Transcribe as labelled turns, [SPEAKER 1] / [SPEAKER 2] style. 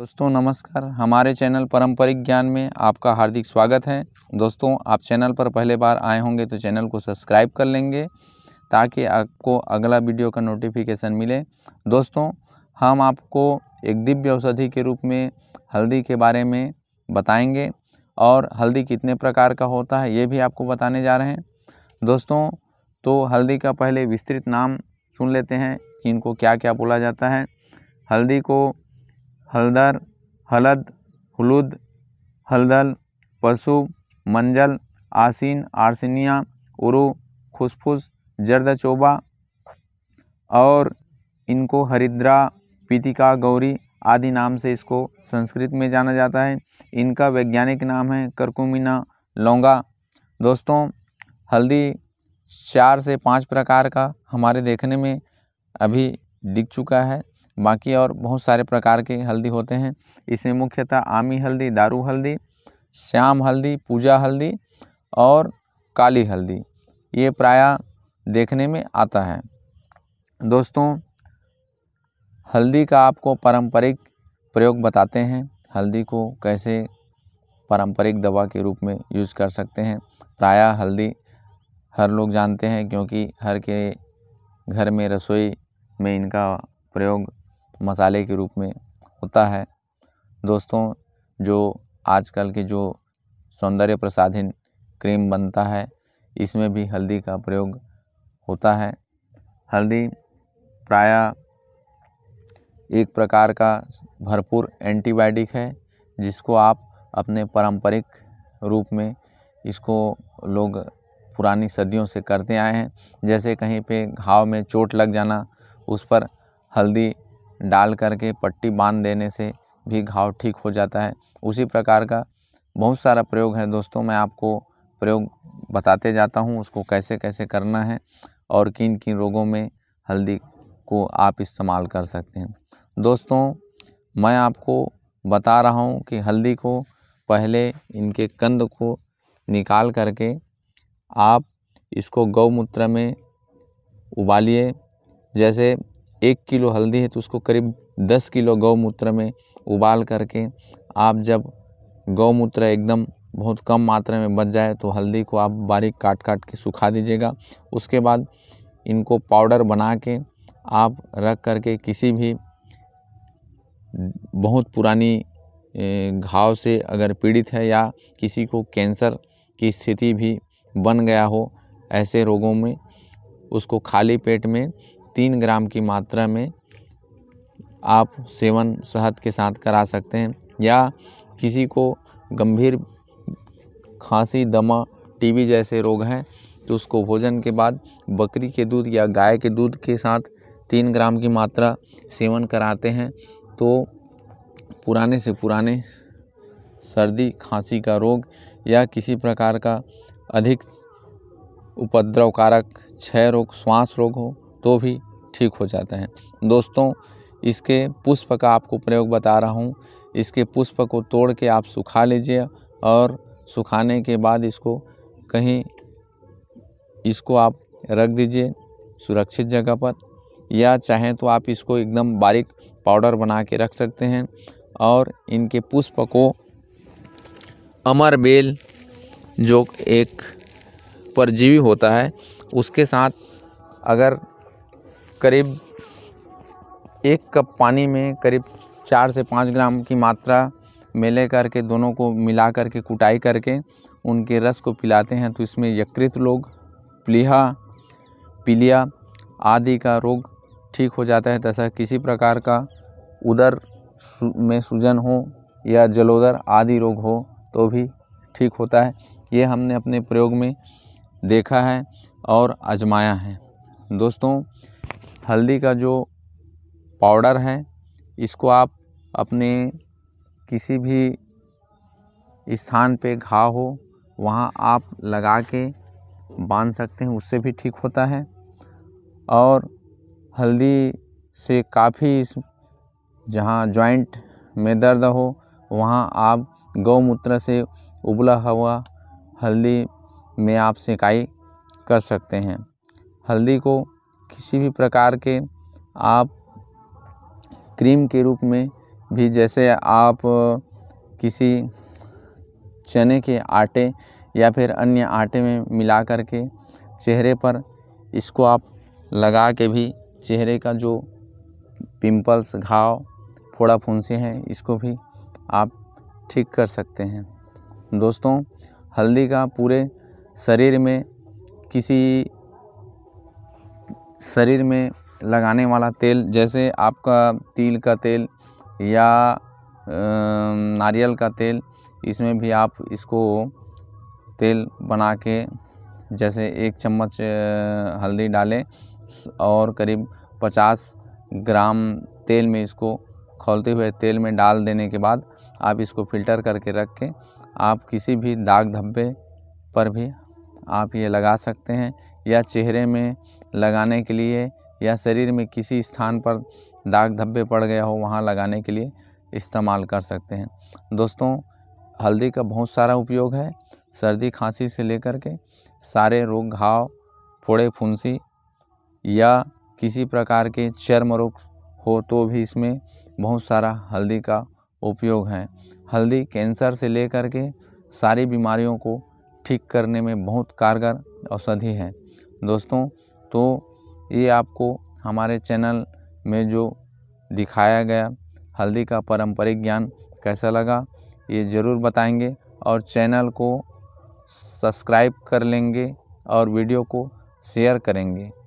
[SPEAKER 1] दोस्तों नमस्कार हमारे चैनल पारंपरिक ज्ञान में आपका हार्दिक स्वागत है दोस्तों आप चैनल पर पहले बार आए होंगे तो चैनल को सब्सक्राइब कर लेंगे ताकि आपको अगला वीडियो का नोटिफिकेशन मिले दोस्तों हम आपको एक दिव्य औषधि के रूप में हल्दी के बारे में बताएंगे और हल्दी कितने प्रकार का होता है ये भी आपको बताने जा रहे हैं दोस्तों तो हल्दी का पहले विस्तृत नाम चुन लेते हैं कि इनको क्या क्या बोला जाता है हल्दी को हलदर हलद हलुद हलदल पशु मंजल आसीन आर्सिनिया उरु खुसफुस चोबा और इनको हरिद्रा पीतिका गौरी आदि नाम से इसको संस्कृत में जाना जाता है इनका वैज्ञानिक नाम है करकुमिना लौंगा दोस्तों हल्दी चार से पांच प्रकार का हमारे देखने में अभी दिख चुका है बाकी और बहुत सारे प्रकार के हल्दी होते हैं इसमें मुख्यतः आमी हल्दी दारू हल्दी श्याम हल्दी पूजा हल्दी और काली हल्दी ये प्राय देखने में आता है दोस्तों हल्दी का आपको पारंपरिक प्रयोग बताते हैं हल्दी को कैसे पारंपरिक दवा के रूप में यूज़ कर सकते हैं प्रायः हल्दी हर लोग जानते हैं क्योंकि हर के घर में रसोई में इनका प्रयोग मसाले के रूप में होता है दोस्तों जो आजकल के जो सौंदर्य प्रसाधन क्रीम बनता है इसमें भी हल्दी का प्रयोग होता है हल्दी प्रायः एक प्रकार का भरपूर एंटीबायोटिक है जिसको आप अपने पारंपरिक रूप में इसको लोग पुरानी सदियों से करते आए हैं जैसे कहीं पे घाव में चोट लग जाना उस पर हल्दी डाल करके पट्टी बांध देने से भी घाव ठीक हो जाता है उसी प्रकार का बहुत सारा प्रयोग है दोस्तों मैं आपको प्रयोग बताते जाता हूँ उसको कैसे कैसे करना है और किन किन रोगों में हल्दी को आप इस्तेमाल कर सकते हैं दोस्तों मैं आपको बता रहा हूँ कि हल्दी को पहले इनके कंद को निकाल करके आप इसको गौमूत्र में उबालिए जैसे एक किलो हल्दी है तो उसको करीब दस किलो गौमूत्र में उबाल करके आप जब गौमूत्र एकदम बहुत कम मात्रा में बच जाए तो हल्दी को आप बारीक काट काट के सुखा दीजिएगा उसके बाद इनको पाउडर बना के आप रख करके किसी भी बहुत पुरानी घाव से अगर पीड़ित है या किसी को कैंसर की स्थिति भी बन गया हो ऐसे रोगों में उसको खाली पेट में तीन ग्राम की मात्रा में आप सेवन शहद के साथ करा सकते हैं या किसी को गंभीर खांसी दमा टीबी जैसे रोग हैं तो उसको भोजन के बाद बकरी के दूध या गाय के दूध के साथ तीन ग्राम की मात्रा सेवन कराते हैं तो पुराने से पुराने सर्दी खांसी का रोग या किसी प्रकार का अधिक उपद्रवकारक क्षय रोग श्वास रोग हो तो भी ठीक हो जाते हैं दोस्तों इसके पुष्प का आपको प्रयोग बता रहा हूँ इसके पुष्प को तोड़ के आप सुखा लीजिए और सुखाने के बाद इसको कहीं इसको आप रख दीजिए सुरक्षित जगह पर या चाहें तो आप इसको एकदम बारीक पाउडर बना के रख सकते हैं और इनके पुष्प को अमर बेल जो एक परजीवी होता है उसके साथ अगर करीब एक कप पानी में करीब चार से पाँच ग्राम की मात्रा मेले करके दोनों को मिला करके कुटाई करके उनके रस को पिलाते हैं तो इसमें यकृत लोग प्लीहा पीलिया आदि का रोग ठीक हो जाता है तथा किसी प्रकार का उदर में सूजन हो या जलोदर आदि रोग हो तो भी ठीक होता है ये हमने अपने प्रयोग में देखा है और आजमाया है दोस्तों हल्दी का जो पाउडर है इसको आप अपने किसी भी स्थान पे घाव हो वहाँ आप लगा के बांध सकते हैं उससे भी ठीक होता है और हल्दी से काफ़ी जहाँ जॉइंट में दर्द हो वहाँ आप गौमूत्र से उबला हुआ हल्दी में आप सिकाई कर सकते हैं हल्दी को किसी भी प्रकार के आप क्रीम के रूप में भी जैसे आप किसी चने के आटे या फिर अन्य आटे में मिला कर के चेहरे पर इसको आप लगा के भी चेहरे का जो पिंपल्स घाव फोड़ा फुंसी हैं इसको भी आप ठीक कर सकते हैं दोस्तों हल्दी का पूरे शरीर में किसी शरीर में लगाने वाला तेल जैसे आपका तिल का तेल या नारियल का तेल इसमें भी आप इसको तेल बना के जैसे एक चम्मच हल्दी डालें और करीब 50 ग्राम तेल में इसको खोलते हुए तेल में डाल देने के बाद आप इसको फिल्टर करके रख के आप किसी भी दाग धब्बे पर भी आप ये लगा सकते हैं या चेहरे में लगाने के लिए या शरीर में किसी स्थान पर दाग धब्बे पड़ गया हो वहाँ लगाने के लिए इस्तेमाल कर सकते हैं दोस्तों हल्दी का बहुत सारा उपयोग है सर्दी खांसी से लेकर के सारे रोग घाव फोड़े फुंसी या किसी प्रकार के चर्म रोग हो तो भी इसमें बहुत सारा हल्दी का उपयोग है हल्दी कैंसर से लेकर के सारी बीमारियों को ठीक करने में बहुत कारगर औषधि है दोस्तों तो ये आपको हमारे चैनल में जो दिखाया गया हल्दी का पारंपरिक ज्ञान कैसा लगा ये ज़रूर बताएंगे और चैनल को सब्सक्राइब कर लेंगे और वीडियो को शेयर करेंगे